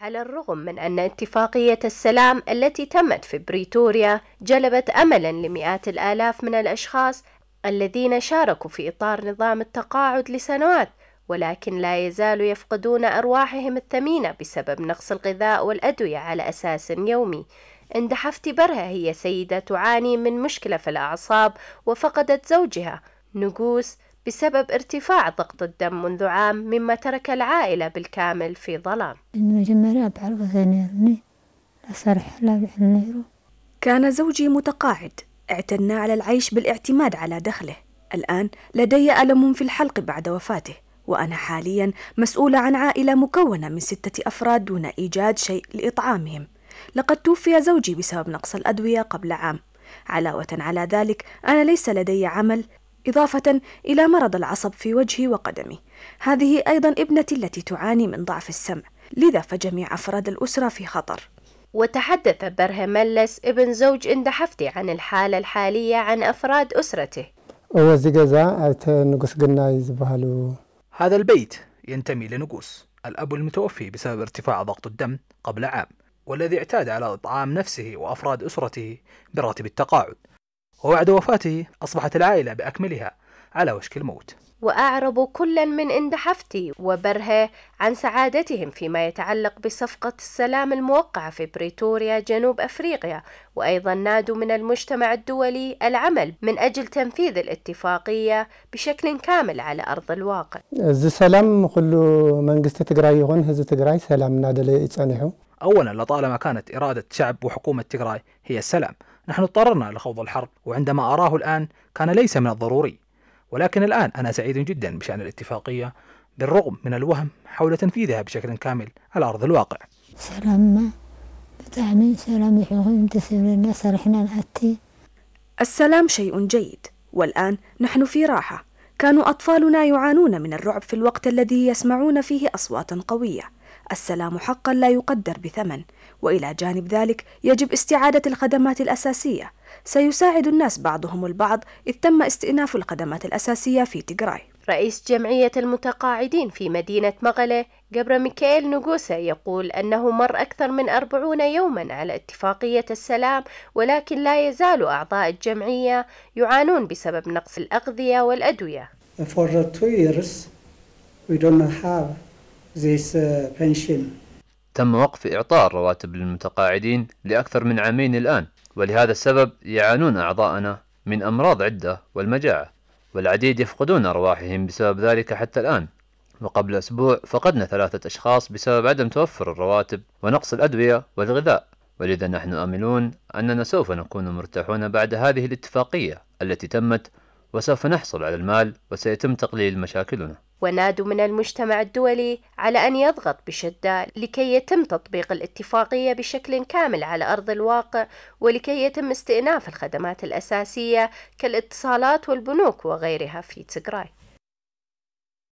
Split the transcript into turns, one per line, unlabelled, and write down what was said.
على الرغم من أن اتفاقية السلام التي تمت في بريتوريا جلبت أملا لمئات الآلاف من الأشخاص الذين شاركوا في إطار نظام التقاعد لسنوات ولكن لا يزالوا يفقدون أرواحهم الثمينة بسبب نقص الغذاء والأدوية على أساس يومي عند برها هي سيدة تعاني من مشكلة في الأعصاب وفقدت زوجها نقوس بسبب ارتفاع ضغط الدم منذ عام مما ترك العائلة بالكامل في ظلام
كان زوجي متقاعد اعتدنا على العيش بالاعتماد على دخله الآن لدي ألم في الحلق بعد وفاته وأنا حاليا مسؤولة عن عائلة مكونة من ستة أفراد دون إيجاد شيء لإطعامهم لقد توفي زوجي بسبب نقص الأدوية قبل عام علاوة على ذلك أنا ليس لدي عمل إضافة إلى مرض العصب في وجهي وقدمي هذه أيضا ابنتي التي تعاني من ضعف السمع لذا فجميع أفراد الأسرة في خطر
وتحدث برهملس ابن زوج اندحفتي عن الحالة الحالية عن أفراد أسرته
هذا البيت ينتمي
لنقوس الأب المتوفي بسبب ارتفاع ضغط الدم قبل عام والذي اعتاد على إطعام نفسه وأفراد أسرته براتب التقاعد وبعد وفاته أصبحت العائلة بأكملها على وشك الموت
وأعربوا كلا من اندحفتي وبرهة عن سعادتهم فيما يتعلق بصفقة السلام الموقعة في بريتوريا جنوب أفريقيا وأيضا نادوا من المجتمع الدولي العمل من أجل تنفيذ الاتفاقية بشكل كامل على أرض الواقع
من تقرأي هون تقرأي سلام نادل
أولا لطالما كانت إرادة شعب وحكومة تقرأي هي السلام نحن اضطررنا لخوض الحرب وعندما أراه الآن كان ليس من الضروري ولكن الآن أنا سعيد جدا بشأن الاتفاقية بالرغم من الوهم حول تنفيذها بشكل كامل على أرض الواقع
سلام بتعني
سلام السلام شيء جيد والآن نحن في راحة كانوا أطفالنا يعانون من الرعب في الوقت الذي يسمعون فيه أصواتا قوية السلام حقا لا يقدر بثمن والى جانب ذلك يجب استعاده الخدمات الاساسيه سيساعد الناس بعضهم البعض اذ تم
استئناف الخدمات الاساسيه في تجراي رئيس جمعية المتقاعدين في مدينة مغلة جبر ميكائيل نوغوسا يقول أنه مر أكثر من أربعون يوما على اتفاقية السلام ولكن لا يزال أعضاء الجمعية يعانون بسبب نقص الأغذية والأدوية.
For two years we don't have this pension. تم وقف إعطاء الرواتب للمتقاعدين لأكثر من عامين الآن ولهذا السبب يعانون أعضاءنا من أمراض عدة والمجاعة والعديد يفقدون أرواحهم بسبب ذلك حتى الآن وقبل أسبوع فقدنا ثلاثة أشخاص بسبب عدم توفر الرواتب ونقص الأدوية والغذاء ولذا نحن آملون أننا سوف نكون مرتاحون بعد هذه الاتفاقية التي تمت وسوف نحصل على المال وسيتم تقليل مشاكلنا
ونادوا من المجتمع الدولي على أن يضغط بشدة لكي يتم تطبيق الاتفاقية بشكل كامل على أرض الواقع ولكي يتم استئناف الخدمات الأساسية كالاتصالات والبنوك وغيرها في تجراي